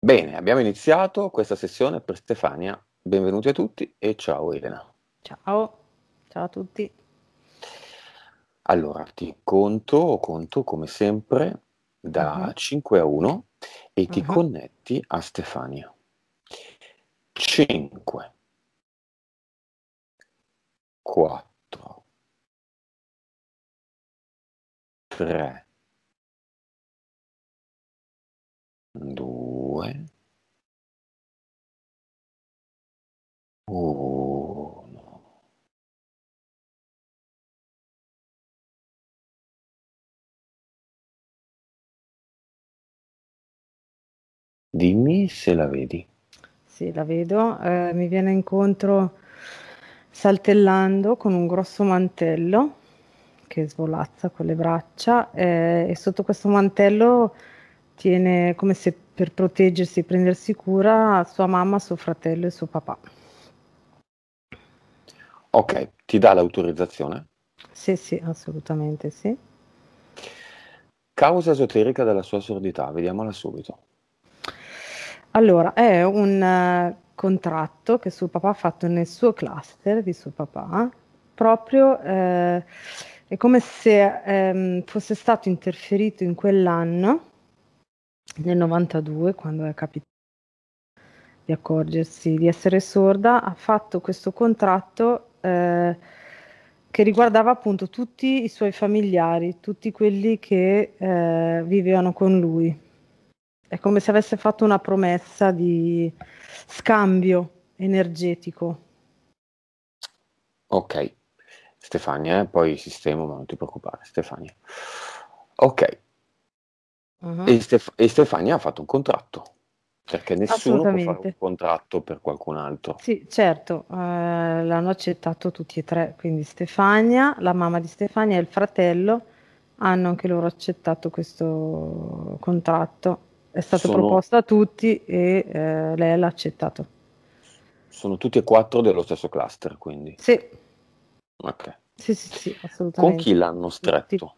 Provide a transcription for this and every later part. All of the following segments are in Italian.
Bene, abbiamo iniziato questa sessione per Stefania. Benvenuti a tutti e ciao Elena. Ciao, ciao a tutti. Allora, ti conto, conto come sempre da mhm. uh-huh. 5 a 1 e ti uh-huh. connetti a Stefania. 5 4 3 2 due. Uno. Oh, Dimmi se la vedi. Sì, la vedo. Eh, mi viene incontro saltellando con un grosso mantello che svolazza con le braccia eh, e sotto questo mantello tiene come se per proteggersi e prendersi cura sua mamma, suo fratello e suo papà. Ok, ti dà l'autorizzazione? Sì, sì, assolutamente sì. Causa esoterica della sua sordità, vediamola subito. Allora, è un uh, contratto che suo papà ha fatto nel suo cluster di suo papà, proprio eh, è come se ehm, fosse stato interferito in quell'anno nel 92, quando è capitato di accorgersi di essere sorda, ha fatto questo contratto eh, che riguardava appunto tutti i suoi familiari, tutti quelli che eh, vivevano con lui. È come se avesse fatto una promessa di scambio energetico. Ok, Stefania, eh, poi sistemo, ma non ti preoccupare, Stefania. Ok, Uh-huh. E, Stef- e, Stefania ha fatto un contratto. Perché nessuno può fare un contratto per qualcun altro. Sì, certo, eh, l'hanno accettato tutti e tre, quindi Stefania, la mamma di Stefania e il fratello hanno anche loro accettato questo contratto. È stato Sono... proposto a tutti e eh, lei l'ha accettato. Sono tutti e quattro dello stesso cluster, quindi? Sì. Ok. Sì, sì, sì, assolutamente. Con chi l'hanno stretto? Tutti.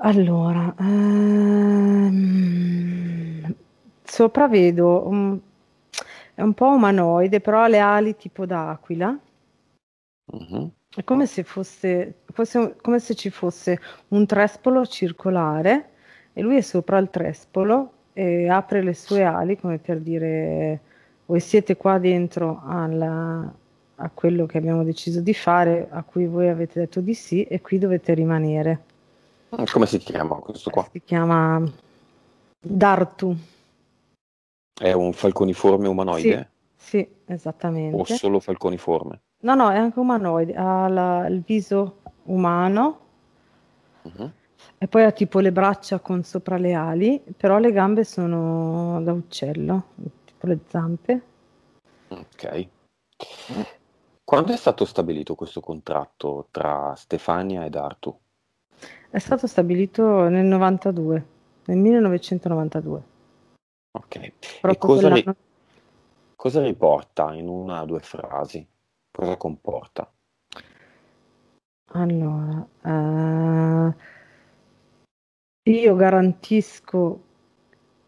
Allora, ehm, vedo, un, mm, è un po' umanoide, però ha le ali tipo d'aquila. Uh-huh. È come se, fosse, fosse, come se ci fosse un trespolo circolare e lui è sopra il trespolo e apre le sue ali come per dire voi siete qua dentro alla, a quello che abbiamo deciso di fare, a cui voi avete detto di sì e qui dovete rimanere. Ah, come si chiama questo qua? Si chiama Dartu. È un falconiforme umanoide? Sì, sì esattamente. O solo falconiforme? No, no, è anche umanoide, ha la, il viso umano uh-huh. e poi ha tipo le braccia con sopra le ali, però le gambe sono da uccello, tipo le zampe. Ok. Quando è stato stabilito questo contratto tra Stefania ed Artu? È stato stabilito nel 92, nel 1992. Ok, cosa, cosa riporta in una o due frasi? Cosa comporta? Allora, uh, io garantisco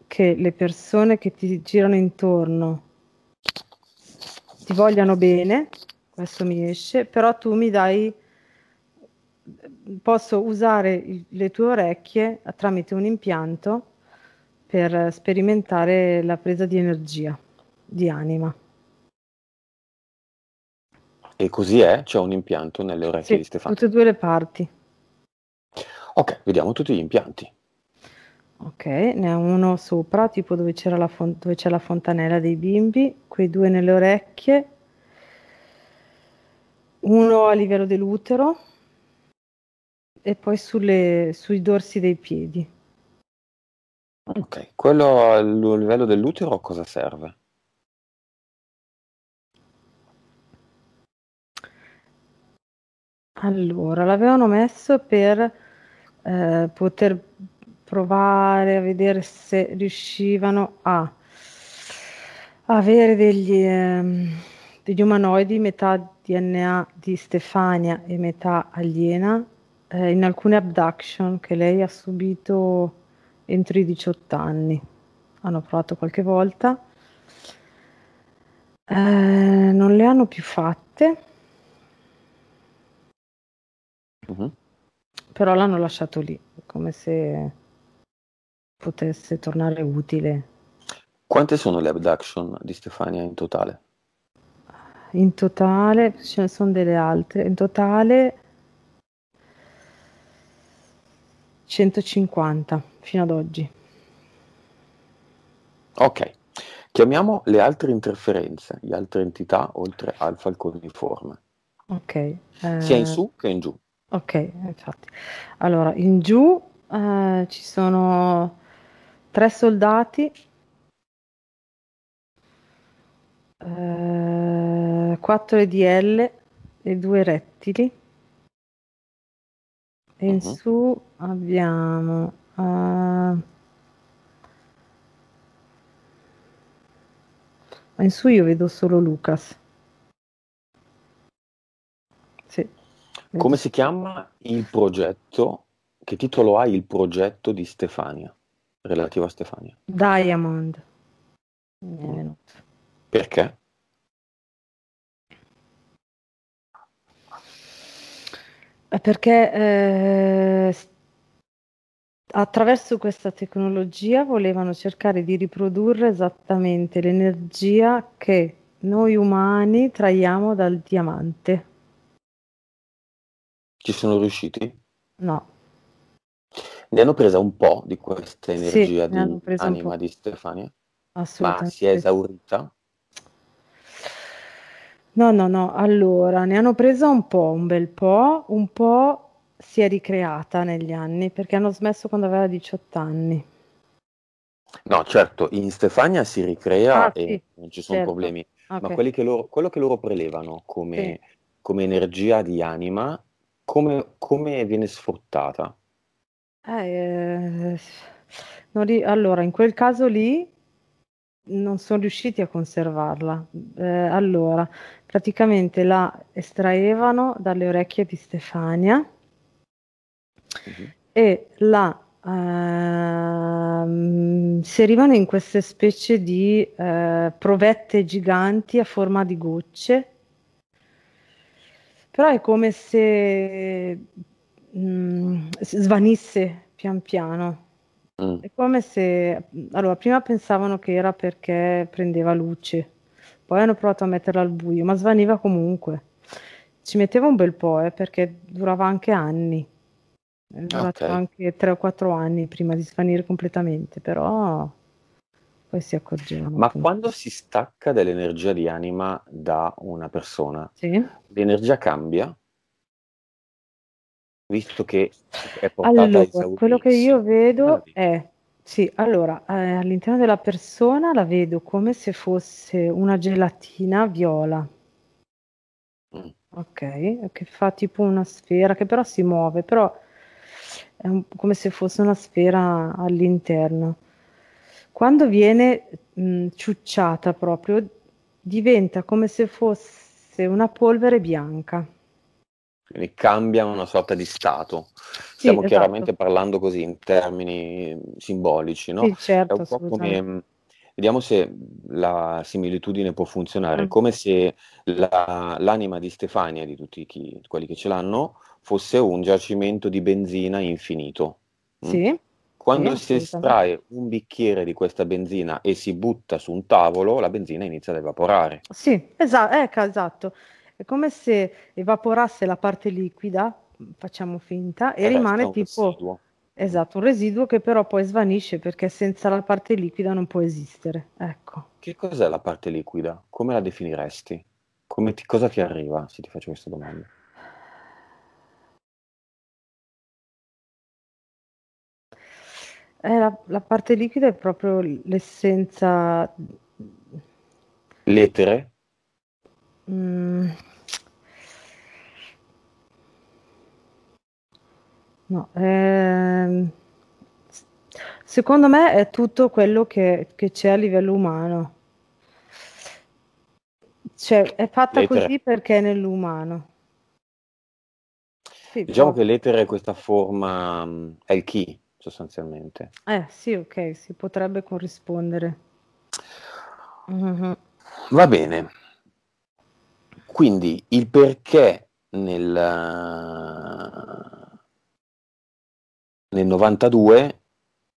che le persone che ti girano intorno ti vogliano bene, questo mi esce, però tu mi dai posso usare le tue orecchie eh, tramite un impianto per sperimentare la presa di energia, di anima. E così è? C'è un impianto nelle orecchie sì, di Stefano? Tutte e due le parti. Ok, vediamo tutti gli impianti. Ok, ne ha uno sopra, tipo dove, la fon- dove c'è la fontanella dei bimbi, quei due nelle orecchie, uno a livello dell'utero e poi sulle, sui dorsi dei piedi. Ok, quello a livello dell'utero a cosa serve? Allora, l'avevano messo per eh, poter provare a vedere se riuscivano a avere degli, eh, degli umanoidi, metà DNA di Stefania e metà aliena, eh, in alcune abduction che lei ha subito entro i 18 anni. Hanno provato qualche volta. Eh, non le hanno più fatte. Uh-huh. Però l'hanno lasciato lì, come se potesse tornare utile. Quante sono le abduction di Stefania in totale? In totale, ce ne sono delle altre, in totale 150 fino ad oggi. Ok, chiamiamo le altre interferenze, le altre entità oltre al falconiforme. Ok. Eh... Sia in eh, su che in giù. Ok, infatti. Allora, in giù eh, ci sono tre soldati, eh, quattro EDL e due rettili. E in uh-huh. su abbiamo... Uh... in su io vedo solo Lucas. Sì. Come si chiama il progetto? Che titolo ha il progetto di Stefania, relativo a Stefania? Diamond. Mm. Perché? Perché eh, attraverso questa tecnologia volevano cercare di riprodurre esattamente l'energia che noi umani traiamo dal diamante. Ci sono riusciti? No. Ne hanno presa un po' di questa energia sì, di anima di Stefania, ma si è esaurita? No, no, no, allora ne hanno presa un po', un bel po', un po' si è ricreata negli anni perché hanno smesso quando aveva 18 anni. No, certo, in Stefania si ricrea ah, e sì, non ci sono certo. problemi, okay. ma che loro, quello che loro prelevano come, sì. come energia di anima, come, come viene sfruttata? Eh, eh, ri- allora, in quel caso lì non sono riusciti a conservarla. Eh, allora, praticamente la estraevano dalle orecchie di Stefania uh-huh. e la eh, inserivano in queste specie di eh, provette giganti a forma di gocce. Però è come se mh, mm, svanisse pian piano Mm. È come se, allora, prima pensavano che era perché prendeva luce, poi hanno provato a metterla al buio, ma svaniva comunque. Ci metteva un bel po', eh, perché durava anche anni. È okay. anche 3 o 4 anni prima di svanire completamente, però poi si accorgevano. Ma appunto. quando si stacca dell'energia di anima da una persona, sì. l'energia cambia? visto che è portata allora, quello che io vedo è sì, allora eh, all'interno della persona la vedo come se fosse una gelatina viola. Mm. Ok, che fa tipo una sfera che però si muove, però è un, come se fosse una sfera all'interno. Quando viene mh, mm, ciucciata proprio diventa come se fosse una polvere bianca quindi cambia una sorta di stato. Stiamo sì, esatto. chiaramente parlando così in termini simbolici, no? Sì, certo, come, vediamo se la similitudine può funzionare, mm. come se la, l'anima di Stefania, di tutti chi, quelli che ce l'hanno, fosse un giacimento di benzina infinito. Mm? Sì. Quando sì, si estrae un bicchiere di questa benzina e si butta su un tavolo, la benzina inizia ad evaporare. Sì, esatto, ecco, esatto è come se evaporasse la parte liquida, facciamo finta, e, e eh, rimane tipo... Residuo. Esatto, un residuo che però poi svanisce perché senza la parte liquida non può esistere. Ecco. Che cos'è la parte liquida? Come la definiresti? Come ti, cosa ti arriva se ti faccio questa domanda? Eh, la, la, parte liquida è proprio l'essenza. L'etere? Mm, No, ehm, secondo me è tutto quello che che c'è a livello umano. Cioè, è fatta L'etere. così perché è nell'umano. Sì, Diciamo che l'etere è questa forma, mm, è il chi sostanzialmente. Eh, sì, okay, si potrebbe corrispondere. Mh-mh. Va bene. Quindi il perché nel nel 92,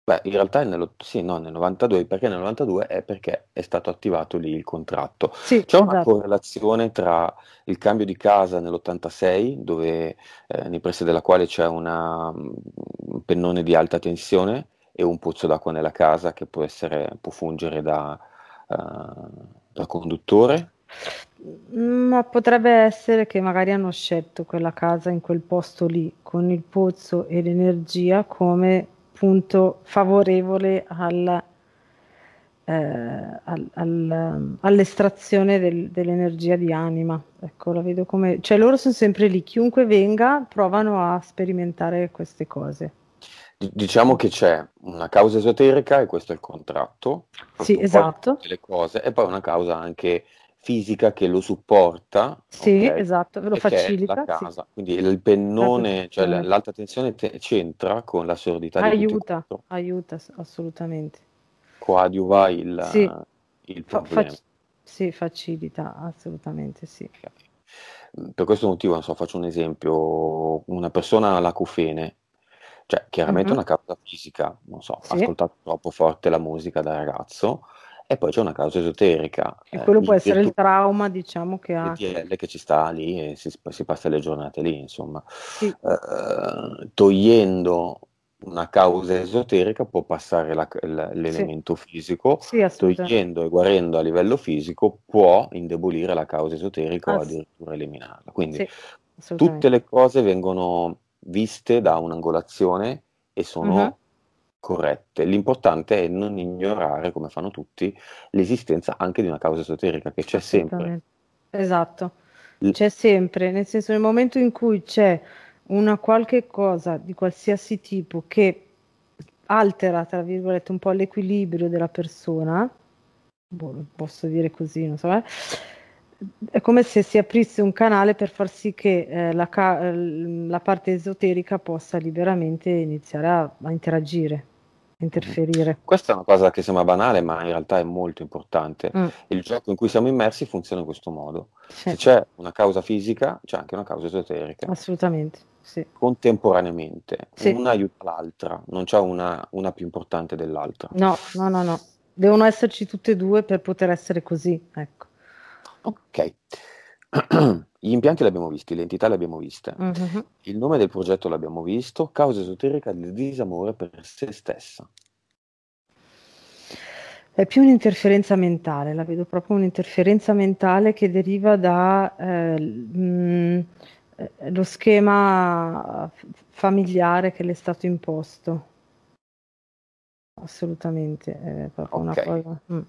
beh, in realtà è nello, sì, no, nel 92, perché nel 92 è perché è stato attivato lì il contratto. Sì, C'è esatto. una correlazione tra il cambio di casa nell'86, dove, eh, nei pressi della quale c'è una, un pennone di alta tensione e un pozzo d'acqua nella casa che può, essere, può fungere da, uh, da conduttore ma potrebbe essere che magari hanno scelto quella casa in quel posto lì, con il pozzo e l'energia come punto favorevole alla, eh, al, al, all'estrazione del, dell'energia di anima. Ecco, la vedo come... Cioè loro sono sempre lì, chiunque venga provano a sperimentare queste cose. Diciamo che c'è una causa esoterica e questo è il contratto. Sì, esatto. Le cose, e poi una causa anche fisica che lo supporta. Sì, okay, esatto, ve lo facilita. La casa. Sì. Quindi il pennone, cioè l'alta tensione te- c'entra con la sordità. Aiuta, aiuta assolutamente. Coadiuva il, sì. il problema. Fa- sì, facilita, assolutamente sì. Mm, per questo motivo, non so, faccio un esempio, una persona ha l'acufene, cioè chiaramente mm-hmm. una causa fisica, non so, sì. ha ascoltato troppo forte la musica da ragazzo, e poi c'è una causa esoterica. E eh, quello eh, può essere il trauma, diciamo, che ha. DL che ci sta lì e si, si passa le giornate lì, insomma. Sì. Eh, togliendo una causa esoterica può passare la, la, l'elemento sì. fisico, sì, togliendo e guarendo a livello fisico può indebolire la causa esoterica ah, o addirittura eliminarla. Quindi tutte le cose vengono viste da un'angolazione e sono uh-huh corrette. L'importante è non ignorare, come fanno tutti, l'esistenza anche di una causa esoterica che c'è sempre. Esatto, c'è sempre, nel senso nel momento in cui c'è una qualche cosa di qualsiasi tipo che altera, tra virgolette, un po' l'equilibrio della persona, boh, posso dire così, non so, eh? è come se si aprisse un canale per far sì che eh, la, ca- la, parte esoterica possa liberamente iniziare a, a interagire interferire. Questa è una cosa che sembra banale, ma in realtà è molto importante. Mm. Il gioco in cui siamo immersi funziona in questo modo. Sì. Se c'è una causa fisica, c'è anche una causa esoterica. Assolutamente. Sì. Contemporaneamente, sì. una aiuta l'altra, non c'è una, una più importante dell'altra. No, no, no, no. Devono esserci tutte e due per poter essere così. Ecco. Ok. Gli impianti li abbiamo visti, le entità le abbiamo viste, mm-hmm. il nome del progetto l'abbiamo visto, causa esoterica del disamore per se stessa. È più un'interferenza mentale, la vedo proprio un'interferenza mentale che deriva dallo Eh, mm, eh schema familiare che le è stato imposto. Assolutamente. È okay. cosa... mm.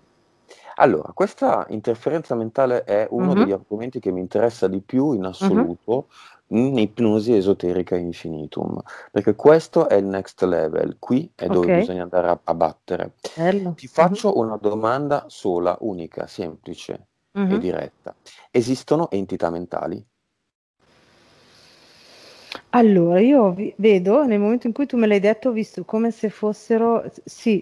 Allora, questa interferenza mentale è uno mm-hmm. degli argomenti che mi interessa di più in assoluto mm-hmm. in ipnosi esoterica infinitum, perché questo è il next level, qui è dove okay. bisogna andare a, a battere. Bello. Ti faccio mm-hmm. una domanda sola, unica, semplice e diretta. Esistono entità mentali? Allora, io vi- vedo, nel momento in cui tu me l'hai detto, ho visto come se fossero, sì,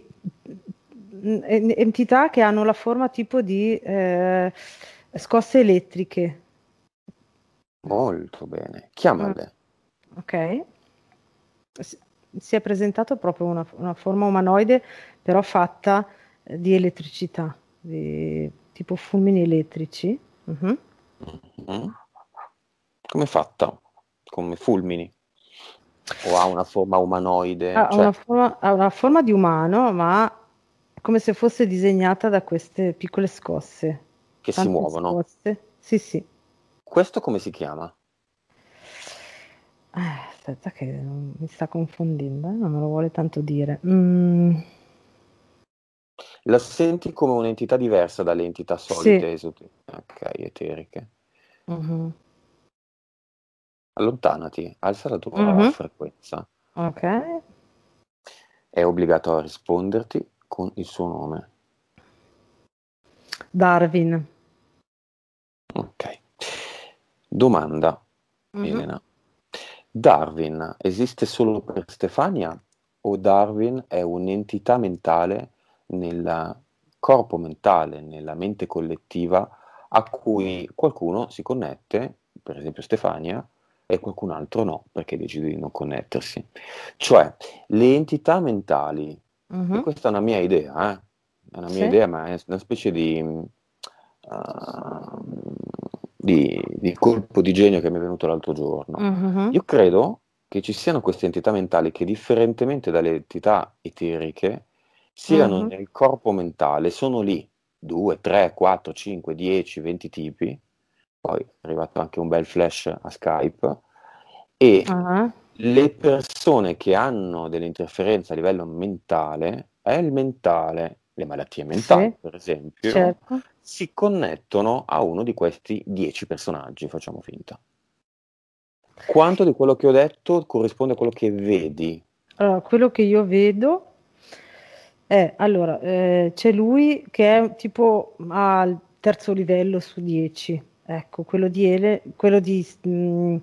entità che hanno la forma tipo di eh, scosse elettriche. Molto bene, chiamale. Ah, ok. Si è presentato proprio una, una forma umanoide, però fatta eh, di elettricità, di, tipo fulmini elettrici. Mhm. Mm-hmm. Come è fatta? Come fulmini? O ha una forma umanoide? Ha, cioè... una forma, ha una forma di umano, ma come se fosse disegnata da queste piccole scosse. Che si muovono. Scosse. Sì, sì. Questo come si chiama? Ah, aspetta che mi sta confondendo, eh? non me lo vuole tanto dire. Mm. La senti come un'entità diversa dalle entità solite, sì. esut- ok, eteriche. Uh-huh. Allontanati, alza la tua uh-huh. frequenza. Ok. È obbligato a risponderti con il suo nome? Darwin. Ok. Domanda, mm-hmm. Elena. Darwin esiste solo per Stefania o Darwin è un'entità mentale nel corpo mentale, nella mente collettiva a cui qualcuno si connette, per esempio Stefania, e qualcun altro no, perché decide di non connettersi. Cioè, le entità mentali Uh-huh. Questa è una mia idea, eh? è una mia sì. idea, ma è una specie di, uh, di, di, colpo di genio che mi è venuto l'altro giorno. Uh-huh. Io credo che ci siano queste entità mentali che, differentemente dalle entità eteriche, siano uh-huh. nel corpo mentale, sono lì 2, 3, 4, 5, 10, 20 tipi. Poi è arrivato anche un bel flash a Skype e uh-huh le persone che hanno delle interferenze a livello mentale, è il mentale, le malattie mentali sì, per esempio, certo. si connettono a uno di questi dieci personaggi, facciamo finta. Quanto di quello che ho detto corrisponde a quello che vedi? Allora, quello che io vedo è, allora, eh, c'è lui che è tipo al terzo livello su dieci, ecco, quello di Ele, quello di... Mh, mm,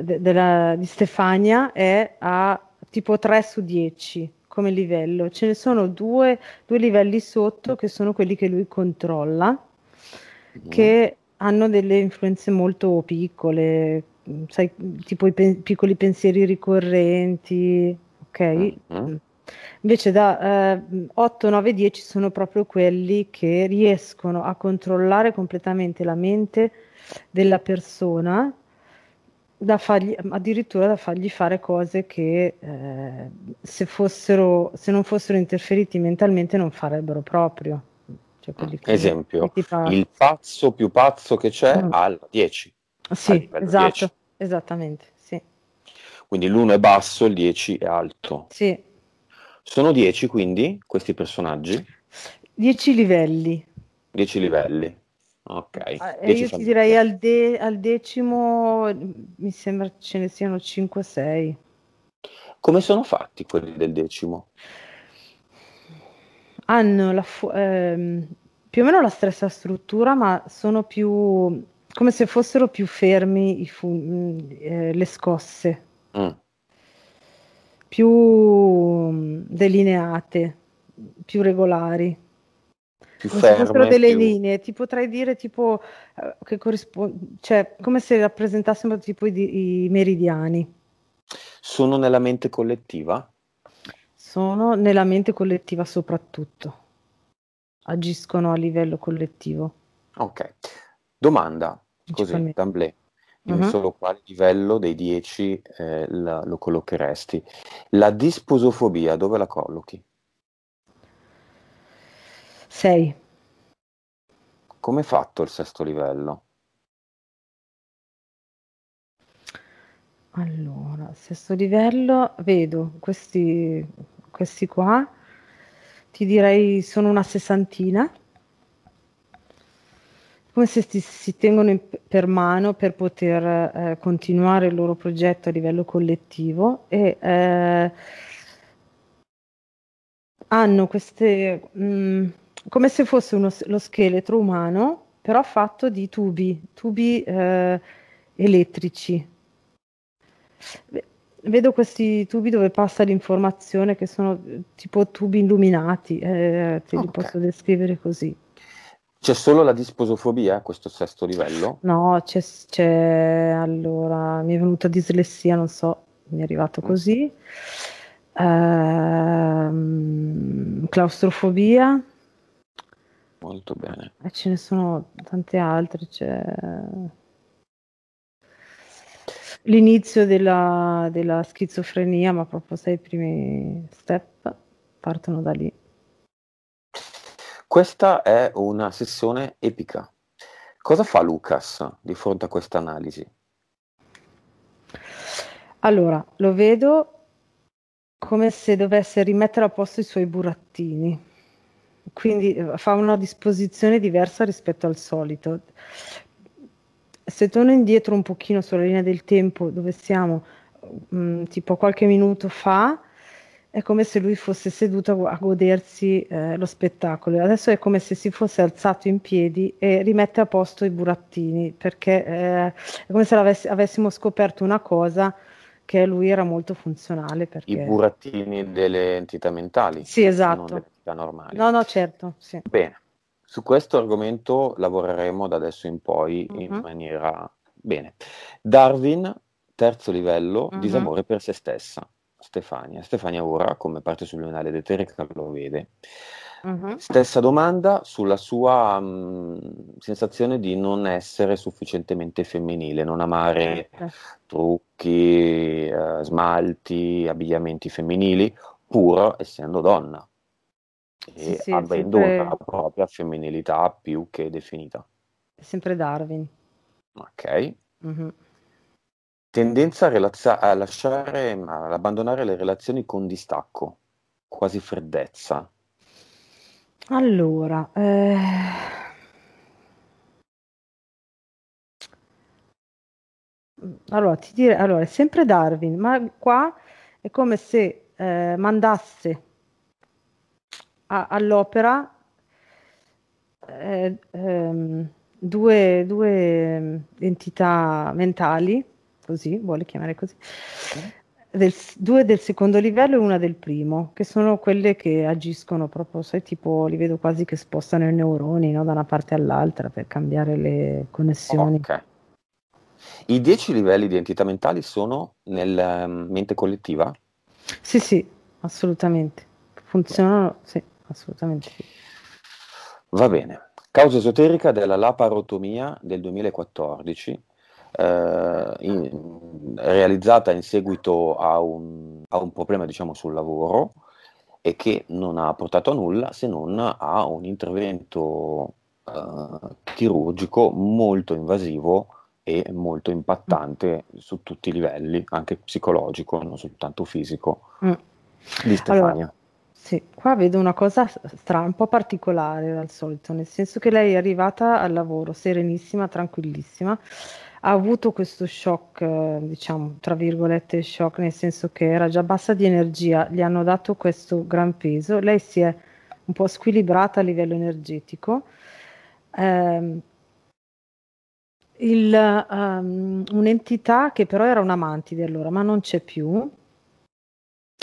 de- della, di Stefania è a tipo 3 su 10 come livello, ce ne sono due, due livelli sotto che sono quelli che lui controlla, mm. che hanno delle influenze molto piccole, sai, tipo i pe- piccoli pensieri ricorrenti, ok? Mm. Invece da eh, 8, 9, 10 sono proprio quelli che riescono a controllare completamente la mente della persona da fargli, addirittura da fargli fare cose che eh, se, fossero, se non fossero interferiti mentalmente non farebbero proprio. Cioè, mm. che Esempio, che fa... il pazzo più pazzo che c'è mm. al 10. Sì, esatto, 10. esattamente. Sì. Quindi l'1 è basso, il 10 è alto. Sì. Sono 10 quindi questi personaggi? 10 livelli. 10 livelli. Ok. Eh, io ti direi al, de- al, decimo, mm, mi sembra ce ne siano 5-6. Come sono fatti quelli del decimo? Hanno fu- ehm, più o meno la stessa struttura, ma sono più come se fossero più fermi fu- mm, eh, le scosse, mm. più mm, delineate, più regolari più ferme. delle più... linee, ti potrei dire tipo eh, che corrisponde, cioè come se rappresentassimo tipo i, i meridiani. Sono nella mente collettiva? Sono nella mente collettiva soprattutto. Agiscono a livello collettivo. Ok. Domanda, così, d'amblè. Dimmi uh-huh. solo quale livello dei 10 eh, lo collocheresti. La disposofobia, dove la collochi? 6. Come fatto il sesto livello? Allora, sesto livello, vedo questi, questi qua, ti direi sono una sessantina, come se ti, si tengono in, per mano per poter eh, continuare il loro progetto a livello collettivo e eh, hanno queste... Mh, mm, come se fosse uno, lo scheletro umano, però fatto di tubi, tubi eh, elettrici. Vedo questi tubi dove passa l'informazione che sono eh, tipo tubi illuminati, eh, te okay. li posso descrivere così. C'è solo la disposofobia a questo sesto livello? No, c'è, c'è, allora, mi è venuta dislessia, non so, mi è arrivato mm. così. Ehm, claustrofobia, Molto bene. E ce ne sono tante altre. C'è... L'inizio della, della schizofrenia, ma proprio sei primi step partono da lì. Questa è una sessione epica. Cosa fa Lucas di fronte a questa analisi? Allora, lo vedo come se dovesse rimettere a posto i suoi burattini quindi eh, fa una disposizione diversa rispetto al solito. Se torno indietro un pochino sulla linea del tempo dove siamo, mh, mm, tipo qualche minuto fa, è come se lui fosse seduto a godersi eh, lo spettacolo. Adesso è come se si fosse alzato in piedi e rimette a posto i burattini, perché eh, è come se avessimo scoperto una cosa che lui era molto funzionale. Perché... I burattini delle entità mentali. Sì, esatto da normali. No, no, certo. Sì. Bene, su questo argomento lavoreremo da adesso in poi uh-huh. in mhm. maniera... Bene. Darwin, terzo livello, uh-huh. Mhm. disamore per se stessa. Stefania. Stefania ora, come parte subliminale eterica, lo vede. Uh-huh. Stessa domanda sulla sua mh, mm, sensazione di non essere sufficientemente femminile, non amare uh trucchi, eh, smalti, abbigliamenti femminili, pur essendo donna e sì, avendo sempre... una propria femminilità più che definita. Sempre Darwin. Ok. Mm-hmm. Tendenza a, relazza- a lasciare, ad abbandonare le relazioni con distacco, quasi freddezza. Allora, eh... allora, ti dire, allora, è sempre Darwin, ma qua è come se eh, mandasse a, all'opera eh, ehm, due, due, entità mentali, così vuole chiamare così, del, due del secondo livello e una del primo, che sono quelle che agiscono proprio, sai, tipo li vedo quasi che spostano i neuroni no, da una parte all'altra per cambiare le connessioni. Okay. I dieci livelli di entità mentali sono nella ehm, mente collettiva? Sì, sì, assolutamente. Funzionano, sì assolutamente sì. Va bene. Causa esoterica della laparotomia del 2014, eh, in, realizzata in seguito a un, a un problema diciamo, sul lavoro e che non ha portato a nulla se non a un intervento eh, chirurgico molto invasivo e molto impattante mm. su tutti i livelli, anche psicologico, non soltanto fisico, mm. di Stefania. Allora sì, qua vedo una cosa strana, un po' particolare dal solito, nel senso che lei è arrivata al lavoro serenissima, tranquillissima, ha avuto questo shock, diciamo, tra virgolette shock, nel senso che era già bassa di energia, gli hanno dato questo gran peso, lei si è un po' squilibrata a livello energetico. Eh, il, um, un'entità che però era un amante di allora, ma non c'è più,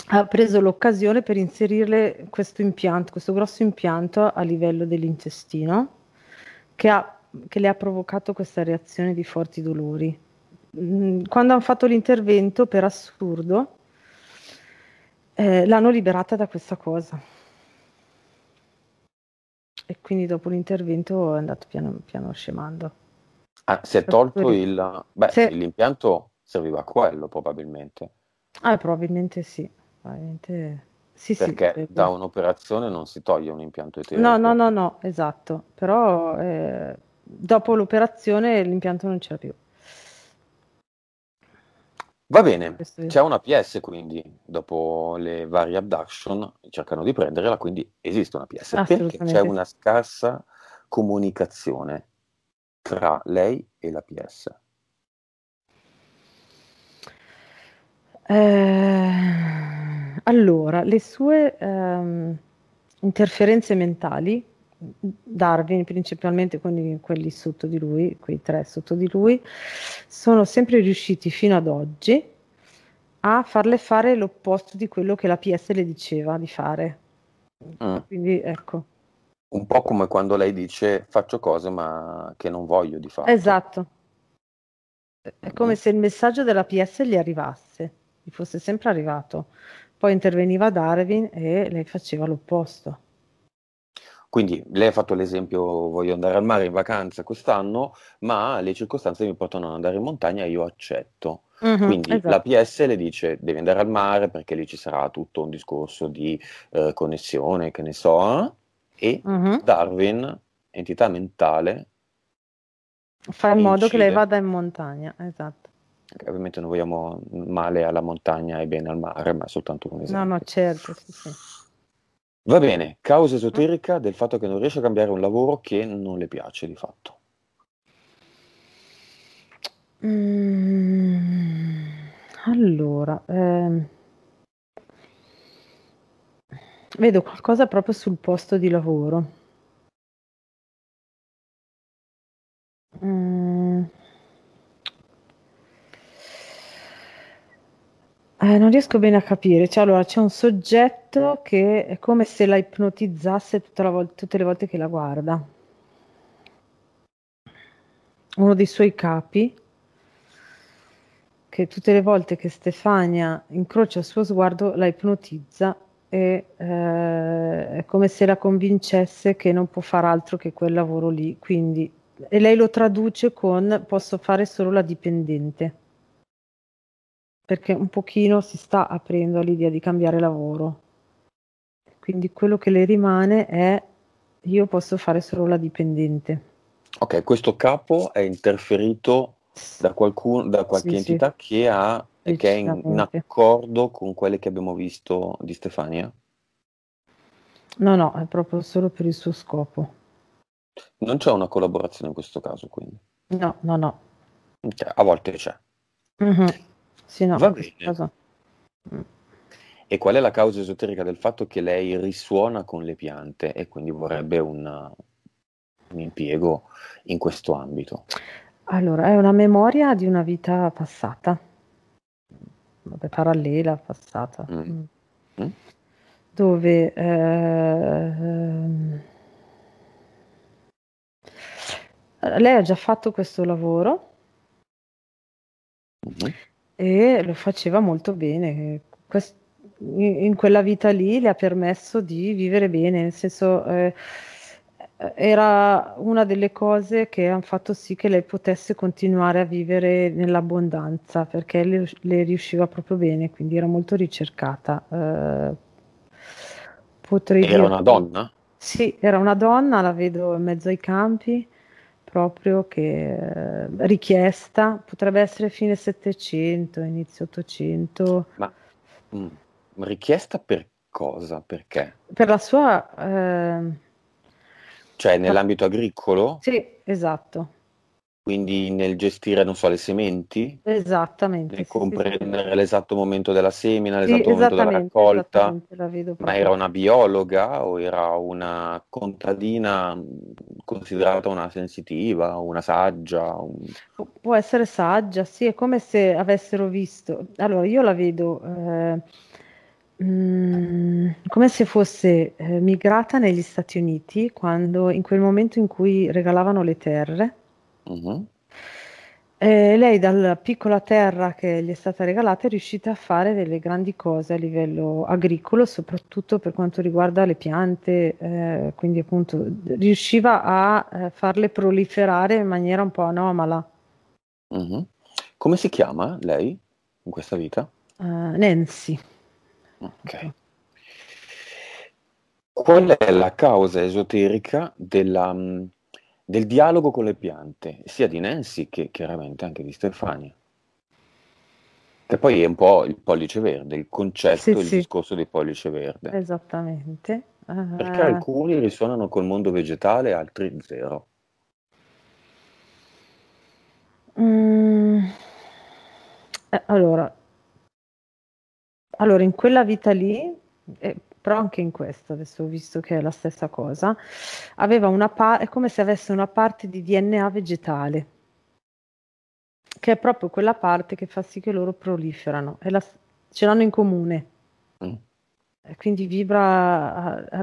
ha preso l'occasione per inserirle questo impianto, questo grosso impianto a livello dell'intestino che, ha, che le ha provocato questa reazione di forti dolori. Mm, quando hanno fatto l'intervento, per assurdo, eh, l'hanno liberata da questa cosa. E quindi dopo l'intervento è andato piano, piano scemando. Ah, si è tolto il... Beh, Se... l'impianto serviva a quello probabilmente. Ah, probabilmente sì. Veramente... Sì, Perché sì, eh, da un'operazione non si toglie un impianto eterico. No, no, no, no, esatto. Però eh, dopo l'operazione l'impianto non c'era più. Va bene, c'è una PS quindi, dopo le varie abduction cercano di prenderla, quindi esiste una PS, perché c'è una scarsa comunicazione tra lei e la PS. Eh... Allora, le sue ehm, interferenze mentali, Darwin principalmente, quindi quelli sotto di lui, quei tre sotto di lui, sono sempre riusciti fino ad oggi a farle fare l'opposto di quello che la PS le diceva di fare. Mm. Quindi ecco. Un po' come quando lei dice faccio cose ma che non voglio di fare. Esatto. È eh, come mm. se il messaggio della PS gli arrivasse, gli fosse sempre arrivato. Poi interveniva Darwin e lei faceva l'opposto. Quindi lei ha fatto l'esempio, voglio andare al mare in vacanza quest'anno, ma le circostanze mi portano ad andare in montagna e io accetto. Mm-hmm, Quindi esatto. la PS le dice devi andare al mare perché lì ci sarà tutto un discorso di eh, connessione, che ne so, e mm-hmm. Darwin, entità mentale, fa in modo che lei vada in montagna, esatto ovviamente non vogliamo male alla montagna e bene al mare, ma è soltanto un esempio. No, no, certo. Sì, sì. Va bene, causa esoterica ah. del fatto che non riesce a cambiare un lavoro che non le piace di fatto. Mm, allora, eh, vedo qualcosa proprio sul posto di lavoro. Mm. Eh, non riesco bene a capire. Cioè, allora, c'è un soggetto che è come se la ipnotizzasse tutta la vol- tutte le volte che la guarda. Uno dei suoi capi, che tutte le volte che Stefania incrocia il suo sguardo la ipnotizza e eh, è come se la convincesse che non può fare altro che quel lavoro lì. Quindi, e lei lo traduce con posso fare solo la dipendente perché un pochino si sta aprendo all'idea di cambiare lavoro. Quindi quello che le rimane è io posso fare solo la dipendente. Ok, questo capo è interferito da, qualcuno, da qualche sì, entità sì. che, ha, che è in accordo con quelle che abbiamo visto di Stefania? No, no, è proprio solo per il suo scopo. Non c'è una collaborazione in questo caso, quindi? No, no, no. a volte c'è. Mm-hmm. Sì, no, Va bene. Cosa... Mm. E qual è la causa esoterica del fatto che lei risuona con le piante e quindi vorrebbe una, un impiego in questo ambito? Allora, è una memoria di una vita passata, Vabbè, parallela, passata, mm. Mm. mm. dove eh, lei ha già fatto questo lavoro. Mm-hmm e lo faceva molto bene. Quest- in quella vita lì le ha permesso di vivere bene, nel senso eh, era una delle cose che hanno fatto sì che lei potesse continuare a vivere nell'abbondanza perché le, le riusciva proprio bene, quindi era molto ricercata. Eh, era dire... una donna? Sì, era una donna, la vedo in mezzo ai campi, proprio che eh, richiesta potrebbe essere fine 700, inizio 800. Ma mh, mm, richiesta per cosa? Perché? Per la sua... Eh, cioè nell'ambito agricolo? Sì, esatto quindi nel gestire, non so, le sementi, esattamente, nel sì, comprendere sì, l'esatto momento della semina, l'esatto momento della raccolta, ma era una biologa o era una contadina considerata una sensitiva, una saggia? Un... Pu- può essere saggia, sì, è come se avessero visto, allora io la vedo eh, mh, mm, come se fosse eh, migrata negli Stati Uniti quando in quel momento in cui regalavano le terre Uh-huh. Mm-hmm. Eh, e lei dalla piccola terra che gli è stata regalata è riuscita a fare delle grandi cose a livello agricolo, soprattutto per quanto riguarda le piante, eh, quindi appunto riusciva a eh, farle proliferare in maniera un po' anomala. Uh-huh. Come si chiama lei in questa vita? Uh, Nancy. Ok. Qual è la causa esoterica della mm, del dialogo con le piante, sia di Nancy che chiaramente anche di Stefania. Che poi è un po' il pollice verde, il concetto, sì, il sì. discorso del pollice verde. Esattamente. Uh-huh. Perché ah. alcuni risuonano col mondo vegetale, altri zero. Mm. Eh, allora. allora, in quella vita lì, eh, però anche in questo, adesso ho visto che è la stessa cosa, aveva una pa- è come se avesse una parte di DNA vegetale, che è proprio quella parte che fa sì che loro proliferano, e la, ce l'hanno in comune, mm. quindi vibra a, a,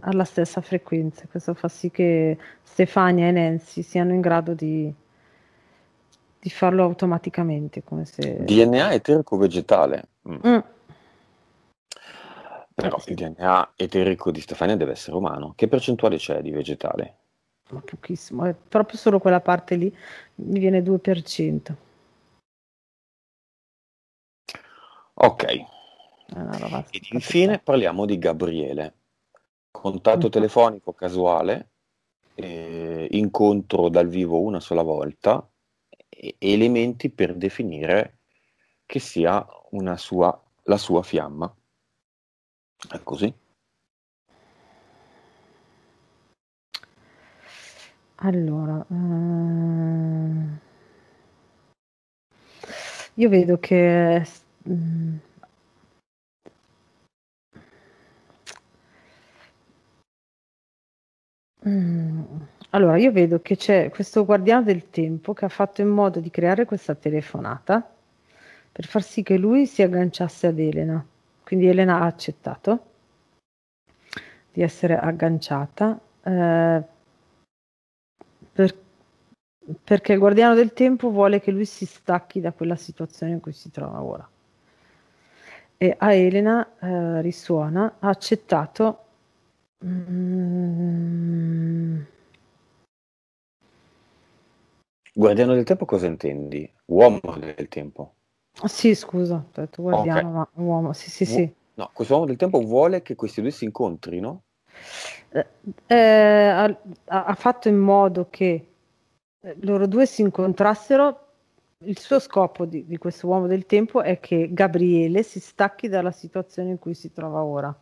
alla stessa frequenza, questo fa sì che Stefania e Nancy siano in grado di, di farlo automaticamente. Come se... DNA eterico vegetale. Mm. Mm. Però il DNA eterico di Stefania deve essere umano. Che percentuale c'è di vegetale? Ma pochissimo, è proprio solo quella parte lì mi viene 2%. Ok. Allora, ah, Ed infine parliamo di Gabriele. Contatto mm. telefonico casuale, eh, incontro dal vivo una sola volta, eh, elementi per definire che sia sua, la sua fiamma. È così. Allora, ehm... io vedo che mm, Allora, io vedo che c'è questo guardiano del tempo che ha fatto in modo di creare questa telefonata per far sì che lui si agganciasse ad Elena. Quindi Elena ha accettato di essere agganciata eh, per, perché il guardiano del tempo vuole che lui si stacchi da quella situazione in cui si trova ora. E a Elena eh, risuona, ha accettato... Mm, Guardiano del tempo cosa intendi? Uomo del tempo? Sì, scusa, ho detto guardiano, okay. ma uomo, sì, sì, sì. No, questo uomo del tempo vuole che questi due si incontrino? eh, eh ha, ha, fatto in modo che eh, loro due si incontrassero. Il suo scopo di, di questo uomo del tempo è che Gabriele si stacchi dalla situazione in cui si trova ora.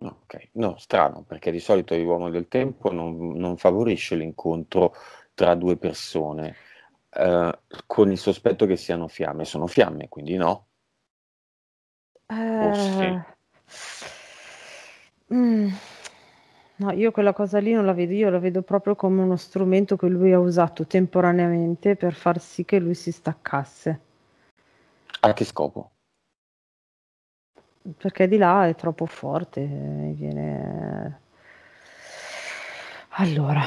Ok, no, strano, perché di solito l'uomo del tempo non, non favorisce l'incontro tra due persone. Eh, con il sospetto che siano fiamme. Sono fiamme, quindi no? Eh... sì. mm. No, io quella cosa lì non la vedo, io la vedo proprio come uno strumento che lui ha usato temporaneamente per far sì che lui si staccasse. A che scopo? Perché di là è troppo forte, eh, viene... Allora,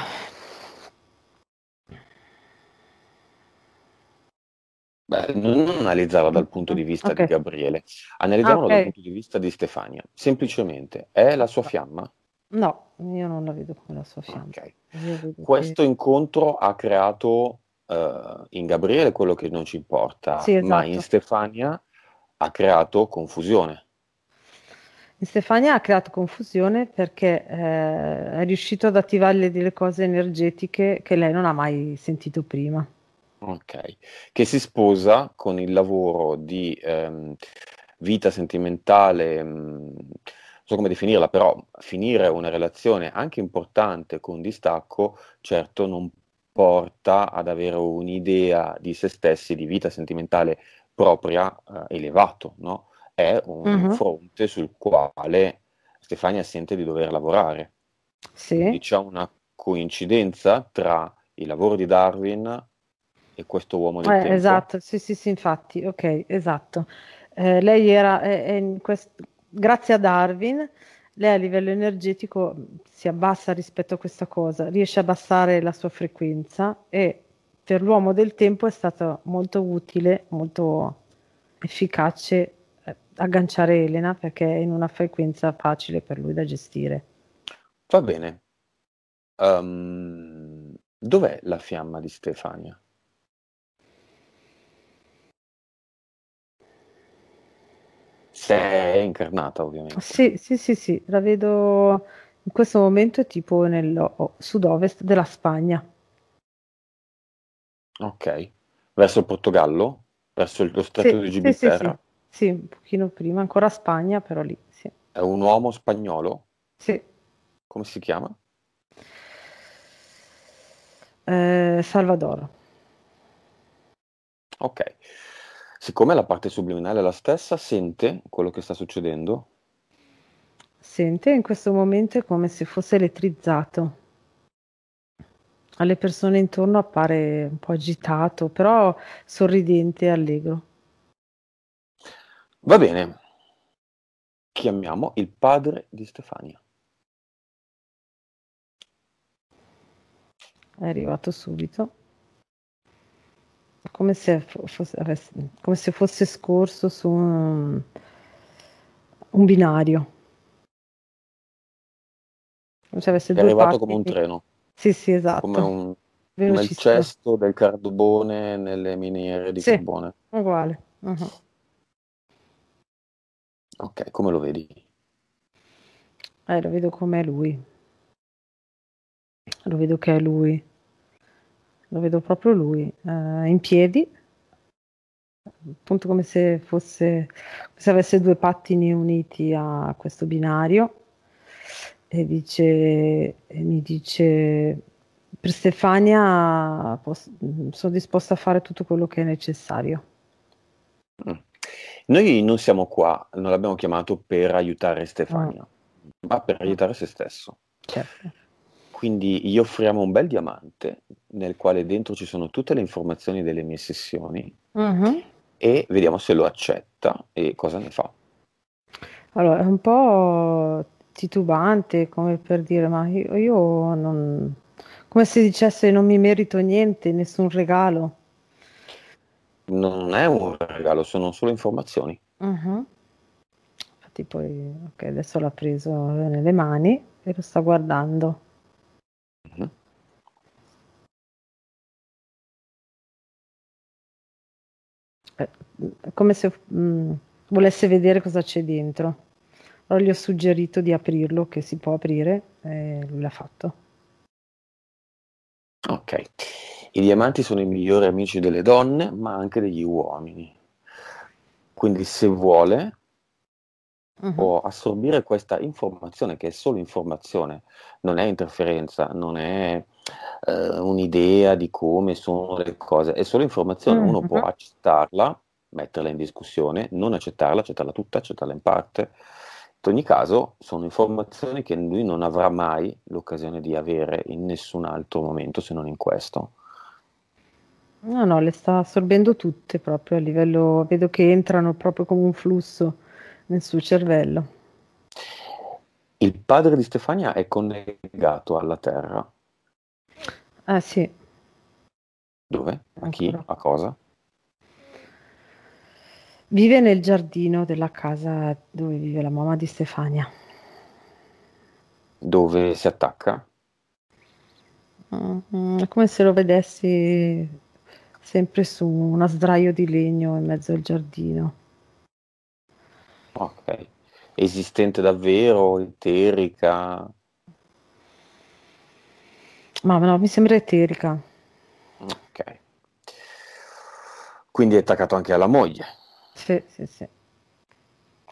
Beh, non analizzava dal punto di vista okay. di Gabriele, analizzavano okay. dal punto di vista di Stefania. Semplicemente, è la sua fiamma? No, io non la vedo come la sua fiamma. Okay. Questo che... incontro ha creato uh, in Gabriele quello che non ci importa, sì, esatto. ma in esatto. Stefania ha creato confusione. In Stefania ha creato confusione perché eh, è riuscito ad attivarle delle cose energetiche che lei non ha mai sentito prima. Ok, che si sposa con il lavoro di ehm, vita sentimentale, mh, mhmm, non so come definirla, però finire una relazione anche importante con distacco, certo non porta ad avere un'idea di se stessi, di vita sentimentale propria eh, elevato, no? È un uh-huh. fronte sul quale Stefania sente di dover lavorare. Sì. Quindi c'è una coincidenza tra il lavoro di Darwin è questo uomo del eh, tempo. Esatto, sì, sì, sì, infatti, ok, esatto. Eh, lei era, eh, eh quest... grazie a Darwin, lei a livello energetico mm, si abbassa rispetto a questa cosa, riesce a abbassare la sua frequenza e per l'uomo del tempo è stato molto utile, molto efficace eh, agganciare Elena perché è in una frequenza facile per lui da gestire. Va bene. Um, dov'è la fiamma di Stefania? Se è incarnata, ovviamente. Sì, sì, sì, sì, la vedo in questo momento tipo nel oh, oh, sud-ovest della Spagna. Ok, verso il Portogallo? Verso lo stretto sì, di Gibilterra? Sì, sì, sì, un pochino prima, ancora Spagna, però lì, sì. È un uomo spagnolo? Sì. Come si chiama? Eh, Salvador. Ok siccome la parte subliminale è la stessa, sente quello che sta succedendo? Sente in questo momento è come se fosse elettrizzato. Alle persone intorno appare un po' agitato, però sorridente e allegro. Va bene. Chiamiamo il padre di Stefania. È arrivato subito come se fosse, come se fosse scorso su un, un binario. se avesse è due arrivato come un treno. Sì, sì, esatto. Come un, come cesto del carbone nelle miniere di sì, carbone. Uguale. Uh-huh. Ok, come lo vedi? Eh, lo vedo come lui. Lo vedo che è lui lo vedo proprio lui, eh, in piedi, appunto come se fosse, come se avesse due pattini uniti a questo binario e, dice, e mi dice per Stefania posso, sono disposta a fare tutto quello che è necessario. Mm. Noi non siamo qua, non l'abbiamo chiamato per aiutare Stefania, no. ma per aiutare se stesso. Certo. Quindi gli offriamo un bel diamante nel quale dentro ci sono tutte le informazioni delle mie sessioni uh-huh. e vediamo se lo accetta e cosa ne fa. Allora, è un po' titubante come per dire, ma io, io non... come se dicesse non mi merito niente, nessun regalo. Non è un regalo, sono solo informazioni. Uh-huh. Infatti poi, ok, adesso l'ha preso nelle mani e lo sta guardando. Eh, come se mh, mm, volesse vedere cosa c'è dentro. Allora gli ho suggerito di aprirlo, che si può aprire, e lui l'ha fatto. Ok. I diamanti sono i migliori amici delle donne, ma anche degli uomini. Quindi se vuole uh-huh. può assorbire questa informazione, che è solo informazione, non è interferenza, non è eh, un'idea di come sono le cose, è solo informazione, mm-hmm. uno può mm-hmm. accettarla, metterla in discussione, non accettarla, accettarla tutta, accettarla in parte. In ogni caso sono informazioni che lui non avrà mai l'occasione di avere in nessun altro momento se non in questo. No, no, le sta assorbendo tutte proprio a livello, vedo che entrano proprio come un flusso nel suo cervello. Il padre di Stefania è collegato alla Terra Ah sì. Dove? A chi? A cosa? Vive nel giardino della casa dove vive la mamma di Stefania. Dove si attacca? Mm, è come se lo vedessi sempre su una sdraio di legno in mezzo al giardino. Ok. Esistente davvero, eterica? Ma no, mi sembra eterica. Ok. Quindi è attaccato anche alla moglie. Sì, sì, sì.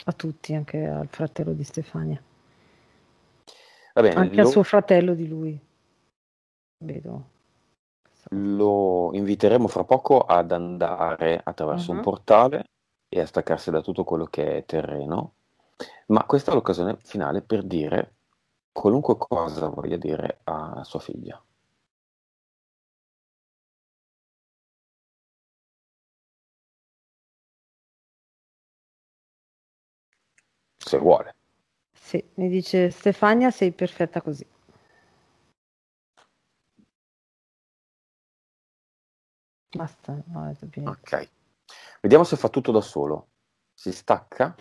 A tutti, anche al fratello di Stefania. Va Bene, anche lo... al suo fratello di lui. Vedo. Lo inviteremo fra poco ad andare attraverso uh-huh. un mhm. portale e a staccarsi da tutto quello che è terreno, ma questa è l'occasione finale per dire qualunque cosa voglia dire a sua figlia. Se vuole. Sì, mi dice Stefania, sei perfetta così. Basta, no, Ok. Vediamo se fa tutto da solo. Si stacca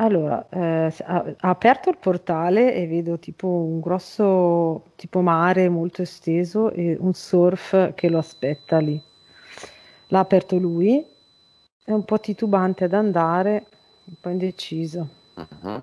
allora, eh, ha, aperto il portale e vedo tipo un grosso tipo mare molto esteso e un surf che lo aspetta lì. L'ha aperto lui, è un po' titubante ad andare, un po' indeciso. Mhm.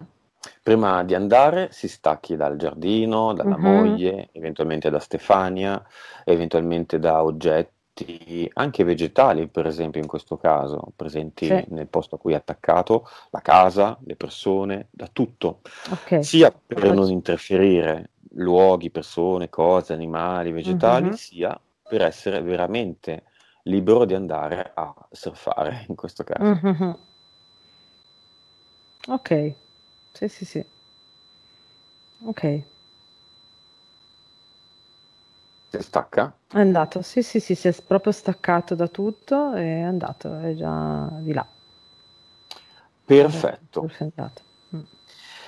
Prima di andare si stacchi dal giardino, dalla Mhm. moglie, eventualmente da Stefania, eventualmente da oggetti prodotti anche vegetali, per esempio in questo caso, presenti sì. nel posto a cui è attaccato, la casa, le persone, da tutto, okay. sia per non interferire luoghi, persone, cose, animali, vegetali, mm-hmm. sia per essere veramente libero di andare a surfare in questo caso. Mm-hmm. Ok, sì sì sì. Ok si stacca? È andato, sì, sì, sì, si è proprio staccato da tutto è andato, è già di là. Perfetto. Mm.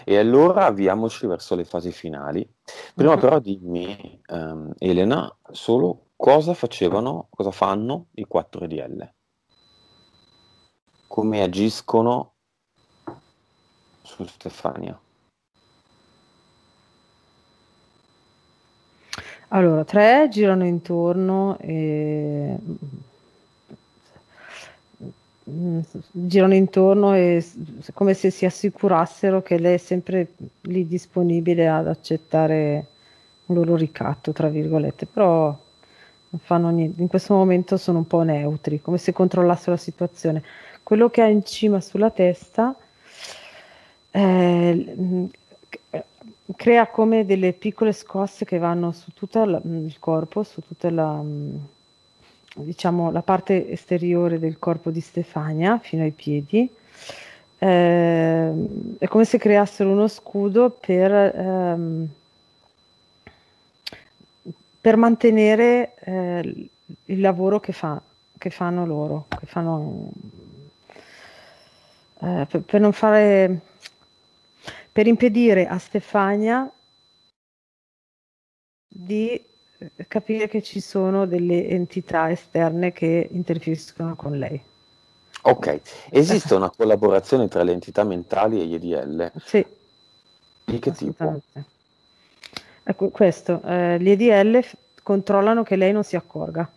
E allora avviamoci verso le fasi finali. Prima mm-hmm. però dimmi, um, Elena, solo cosa facevano, cosa fanno i 4 EDL? Come agiscono su Stefania? Allora, tre girano intorno e mm, girano intorno e come se si assicurassero che lei è sempre lì disponibile ad accettare un loro ricatto, tra virgolette, però non fanno niente. In questo momento sono un po' neutri, come se controllassero la situazione. Quello che ha in cima sulla testa è mm, crea come delle piccole scosse che vanno su tutto mm, il corpo, su tutta la, mm, diciamo, la parte esteriore del corpo di Stefania fino ai piedi. Eh, è come se creassero uno scudo per, ehm, per mantenere eh, il lavoro che, fa, che, fanno loro, che fanno, eh, per, per non fare per impedire a Stefania di eh, capire che ci sono delle entità esterne che interferiscono con lei. Ok, esiste una collaborazione tra le entità mentali e gli EDL? Sì. Di che tipo? Ecco, questo, eh, gli EDL f- controllano che lei non si accorga,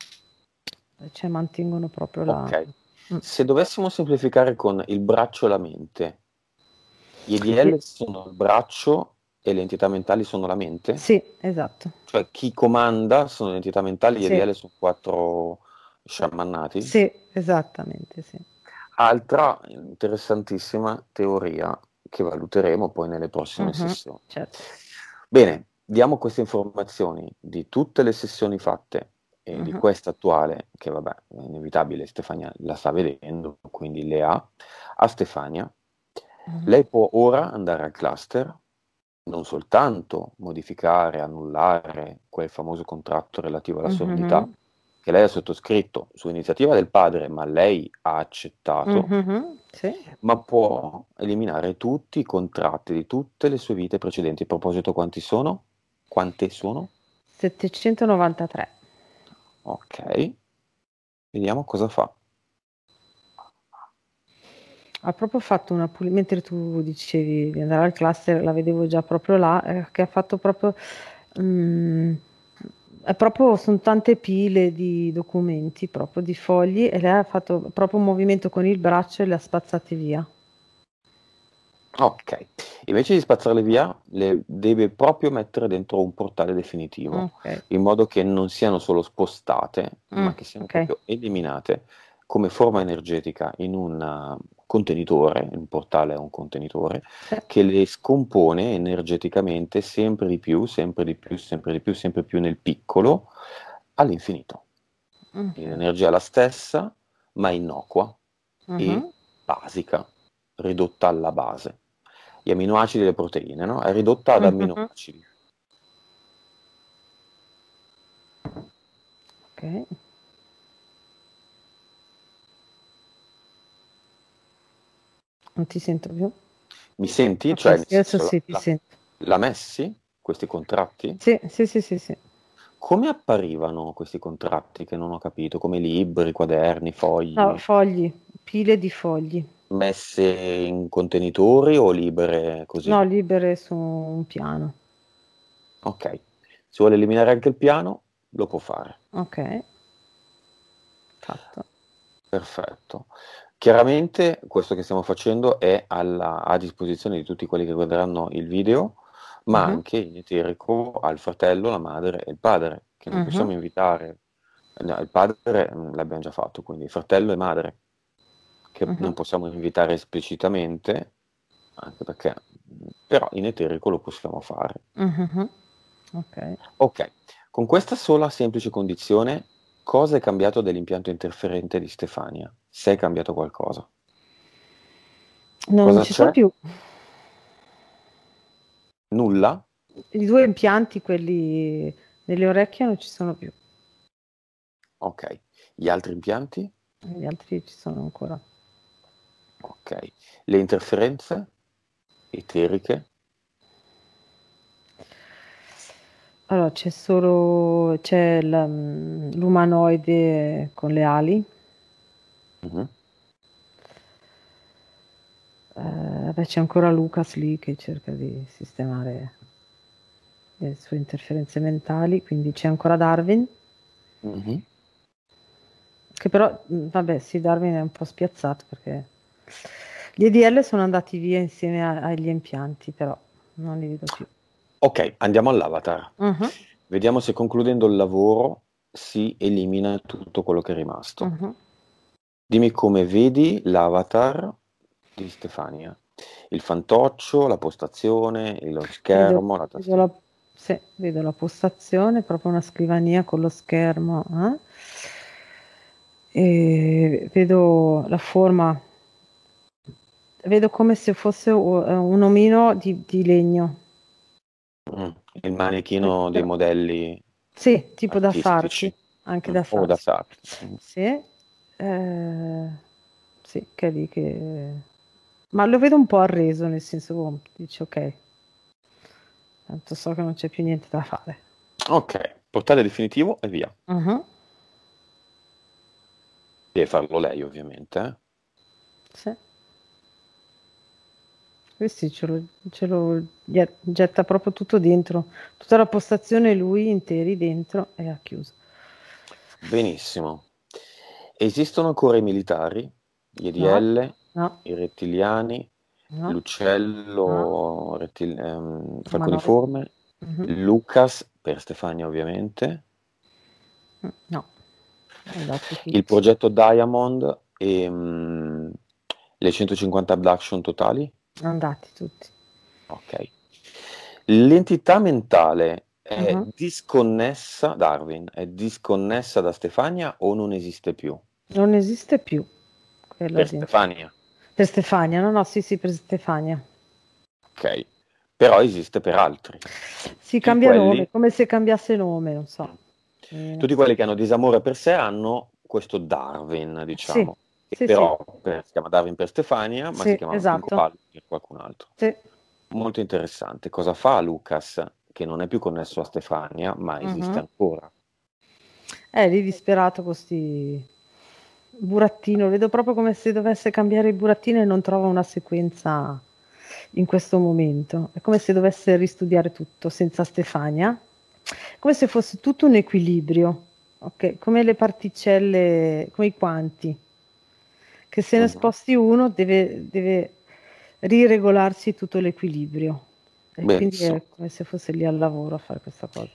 cioè mantengono proprio la... Ok, mm. se dovessimo semplificare con il braccio e la mente, gli EDL sono il braccio e le entità mentali sono la mente? Sì, esatto. Cioè chi comanda sono le entità mentali, gli sì. EDL sono quattro sciamannati? Sì, esattamente, sì. Altra interessantissima teoria che valuteremo poi nelle prossime uh-huh, sessioni. Certo. Bene, diamo queste informazioni di tutte le sessioni fatte e uh-huh. di mm-hmm. questa attuale, che vabbè, è inevitabile, Stefania la sta vedendo, quindi le ha, a Stefania Mhm. Lei può ora andare al cluster, non soltanto modificare, annullare quel famoso contratto relativo alla uh-huh. sordità, mhm. che lei ha sottoscritto su iniziativa del padre, ma lei ha accettato, mm-hmm, sì. ma può eliminare tutti i contratti di tutte le sue vite precedenti. A proposito, quanti sono? Quante sono? 793. Ok, vediamo cosa fa ha proprio fatto una pulizia, mentre tu dicevi di andare al cluster, la vedevo già proprio là, eh, che ha fatto proprio, mh, mm, è proprio, sono tante pile di documenti, proprio di fogli, e lei ha fatto proprio un movimento con il braccio e le ha spazzate via. Ok, invece di spazzarle via, le deve proprio mettere dentro un portale definitivo, okay. in modo che non siano solo spostate, mm, ma che siano okay. proprio eliminate come forma energetica in una contenitore, un portale è un contenitore, che le scompone energeticamente sempre di più, sempre di più, sempre di più, sempre più nel piccolo, all'infinito. mm-hmm. l'energia è la stessa, ma innocua mm-hmm. e basica, ridotta alla base. Gli aminoacidi e le proteine, no? È ridotta ad mm-hmm. aminoacidi. Ok. Non ti sento più. Mi senti? Okay, cioè, adesso senso, sì, la, ti sento. La messi questi contratti? Sì, sì, sì, sì, sì. Come apparivano questi contratti che non ho capito? Come libri, quaderni, fogli? No, fogli, pile di fogli. Messe in contenitori o libere così? No, libere su un piano. Ok, se vuole eliminare anche il piano lo può fare. Ok, fatto. Perfetto. Chiaramente questo che stiamo facendo è alla, a disposizione di tutti quelli che guarderanno il video, ma uh-huh. anche in eterico al fratello, la madre e il padre, che non uh-huh. Mhm. possiamo invitare. No, il padre mm, l'abbiamo già fatto, quindi fratello e madre, che uh-huh. non possiamo invitare esplicitamente, anche perché però in eterico lo possiamo fare. Okay. ok, con questa sola semplice condizione, cosa è cambiato dell'impianto interferente di Stefania? sei cambiato qualcosa. No, Cosa non ci c'è? so più. Nulla? I due impianti, quelli nelle orecchie, non ci sono più. Ok, gli altri impianti? Gli altri ci sono ancora. Ok, le interferenze eteriche? Allora, c'è solo c'è mm, l'umanoide con le ali Uh-huh. Eh, beh, c'è ancora Lucas lì che cerca di sistemare le sue interferenze mentali, quindi c'è ancora Darwin. Uh-huh. Che però, mm, vabbè, sì, Darwin è un po' spiazzato perché gli EDL sono andati via insieme a, agli impianti, però non li vedo più. Ok, andiamo all'avatar. Uh-huh. Vediamo se concludendo il lavoro si elimina tutto quello che è rimasto. Uh-huh. Dimmi come vedi l'avatar di Stefania. Il fantoccio, la postazione, lo schermo, vedo, la Vedo la, sì, vedo la postazione, proprio una scrivania con lo schermo. Eh? vedo la forma, vedo come se fosse eh, un omino di, di legno. Mm, il manichino dei modelli. Sì, tipo artistici. Mm, da farci, anche da farci. da farci. Mm. Sì eh, sì, che è lì che... Ma lo vedo un po' arreso, nel senso, oh, dici ok, tanto so che non c'è più niente da fare. Ok, portale definitivo e via. Uh-huh. Deve farlo lei, ovviamente. Eh. Sì. Eh ce lo, ce lo, getta proprio tutto dentro, tutta la postazione lui interi dentro e ha chiuso. Benissimo. Esistono ancora i militari, gli EDL, no. i rettiliani, no. l'uccello no. Rettil- ehm, falconiforme, mm-hmm. Lucas per Stefania ovviamente. Mm, no. Eh, Il progetto Diamond e mh, mm, le 150 abduction totali? Andati tutti. Ok. L'entità mentale è uh-huh. disconnessa, Darwin, è disconnessa da Stefania o non esiste più? Non esiste più. Quella per di... Stefania. Per Stefania, no, no, sì, sì, per Stefania. Ok, però esiste per altri. Si Tutti cambia quelli... nome, come se cambiasse nome, non so. Mm. Tutti quelli che hanno disamore per sé hanno questo Darwin, diciamo. Sì. Sì, però sì. Per, si chiama Darwin per Stefania, ma si chiama esatto. Pinco per qualcun altro. Molto interessante. Cosa fa Lucas, che non è più connesso a Stefania, ma mhm. esiste uh-huh. ancora? Eh, lì disperato con questi burattino, vedo proprio come se dovesse cambiare il burattino e non trova una sequenza in questo momento. È come se dovesse ristudiare tutto senza Stefania, come se fosse tutto un equilibrio, okay? come le particelle, come i quanti, che se ne sposti uno deve, deve riregolarsi tutto l'equilibrio. E Beh, quindi so. è come se fosse lì al lavoro a fare questa cosa.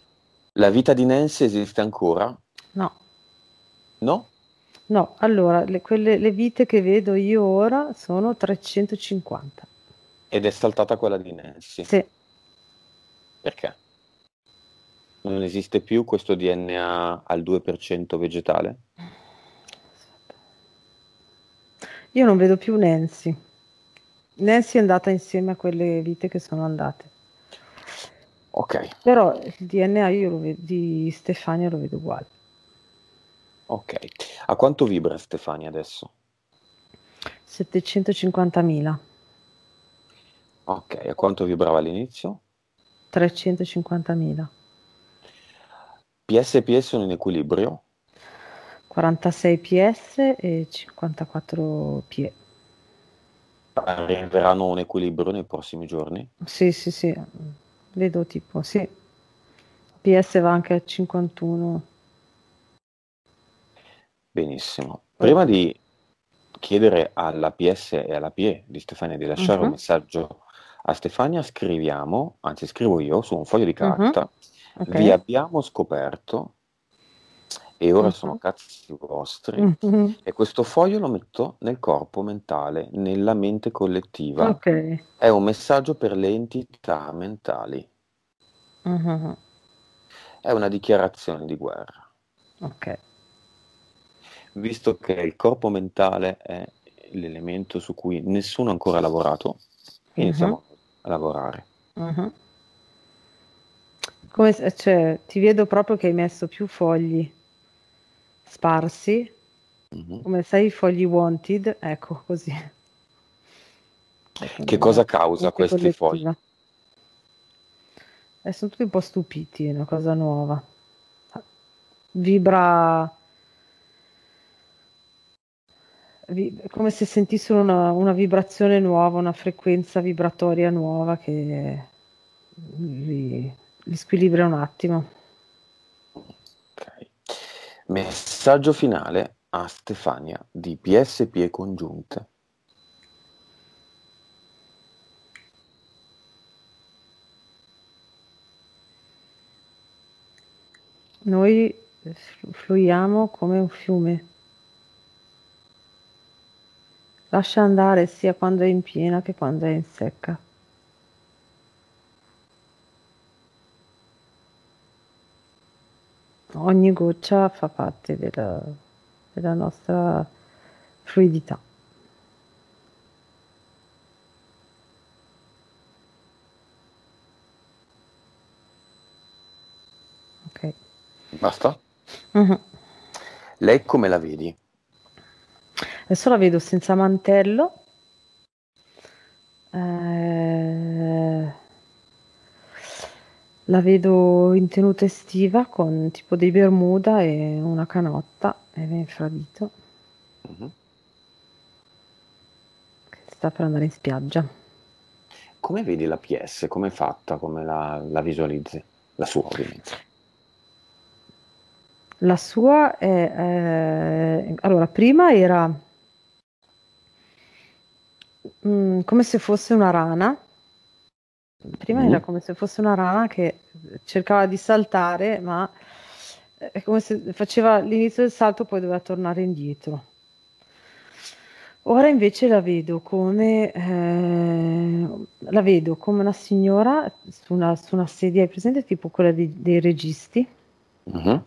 La vita di Nancy esiste ancora? No. No? No, allora, le, quelle, le vite che vedo io ora sono 350. Ed è saltata quella di Nancy. Sì. Perché? Non esiste più questo DNA al 2% vegetale? Io non vedo più Nancy. Nancy è andata insieme a quelle vite che sono andate. Ok. Però il DNA io lo vedo, di Stefania lo vedo uguale. Ok, A quanto vibra Stefania adesso? 750.000. Ok, a quanto vibrava all'inizio? 350.000. PSPS sono in equilibrio? 46 PS e 54 PE. Arriveranno a un equilibrio nei prossimi giorni? Sì, sì, sì, vedo tipo, sì. PS va anche a 51. Benissimo. Prima di chiedere alla PS e alla PE di Stefania di lasciare uh-huh. un mhm. messaggio a Stefania, scriviamo, anzi scrivo io su un foglio di mhm. carta, uh-huh. okay. vi abbiamo scoperto e ora uh-huh. sono cazzi vostri e questo foglio lo metto nel corpo mentale, nella mente collettiva. Okay. È un messaggio per le entità mentali. È una dichiarazione di guerra. Ok visto che il corpo mentale è l'elemento su cui nessuno ancora ha lavorato, iniziamo uh-huh. a lavorare. Uh-huh. Come, cioè, ti vedo proprio che hai messo più fogli sparsi, uh-huh. come sai i fogli wanted, ecco così. che cosa causa questi collettiva. fogli? Eh, sono tutti un po' stupiti, è una cosa nuova. Vibra vi, come se sentissero una, una, vibrazione nuova, una frequenza vibratoria nuova che li, li squilibra un attimo. Okay. Messaggio finale a Stefania di PSP e congiunte. Noi fluiamo come un fiume. Lascia andare sia quando è in piena che quando è in secca. Ogni goccia fa parte della, della nostra fluidità. Basta? Mm-hmm. Lei come la vedi? Adesso la vedo senza mantello. Eh, la vedo in tenuta estiva con tipo dei bermuda e una canotta e ben infradito. Mm-hmm. Sta per andare in spiaggia. Come vedi la PS? Come è fatta? Come la, la visualizzi? La sua ovviamente. La sua è... Eh, allora, prima era mh, mm, come se fosse una rana. Prima mm. era mm-hmm. come se fosse una rana che cercava di saltare, ma eh, è come se faceva l'inizio del salto e poi doveva tornare indietro. Ora invece la vedo come, eh, la vedo come una signora su una, su una sedia, presente tipo quella di, dei registi, uh-huh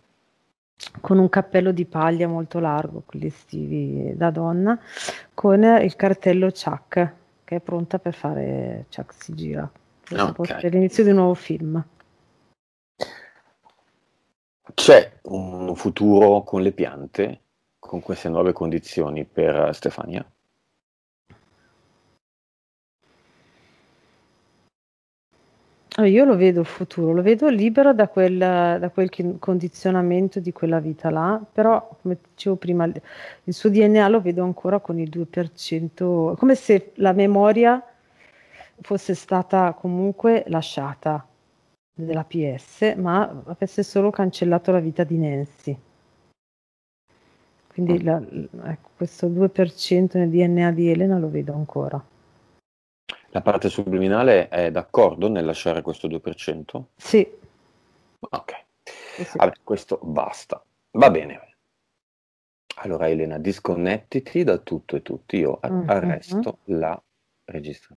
con un cappello di paglia molto largo, quelli estivi da donna, con il cartello Chuck, che è pronta per fare Chuck si gira, okay. per l'inizio di un nuovo film. C'è un futuro con le piante, con queste nuove condizioni per Stefania? Ah, io lo vedo il futuro, lo vedo libero da quel, da quel condizionamento di quella vita là, però come dicevo prima, il suo DNA lo vedo ancora con il 2%, come se la memoria fosse stata comunque lasciata della PS, ma avesse solo cancellato la vita di Nancy. Quindi ah. la, ecco, questo 2% nel DNA di Elena lo vedo ancora. La parte subliminale è d'accordo nel lasciare questo 2%? Sì. Ok. sì. Vabbè, questo basta. Va bene. Allora Elena, disconnettiti da tutto e tutti, io mm-hmm. arresto la registrazione.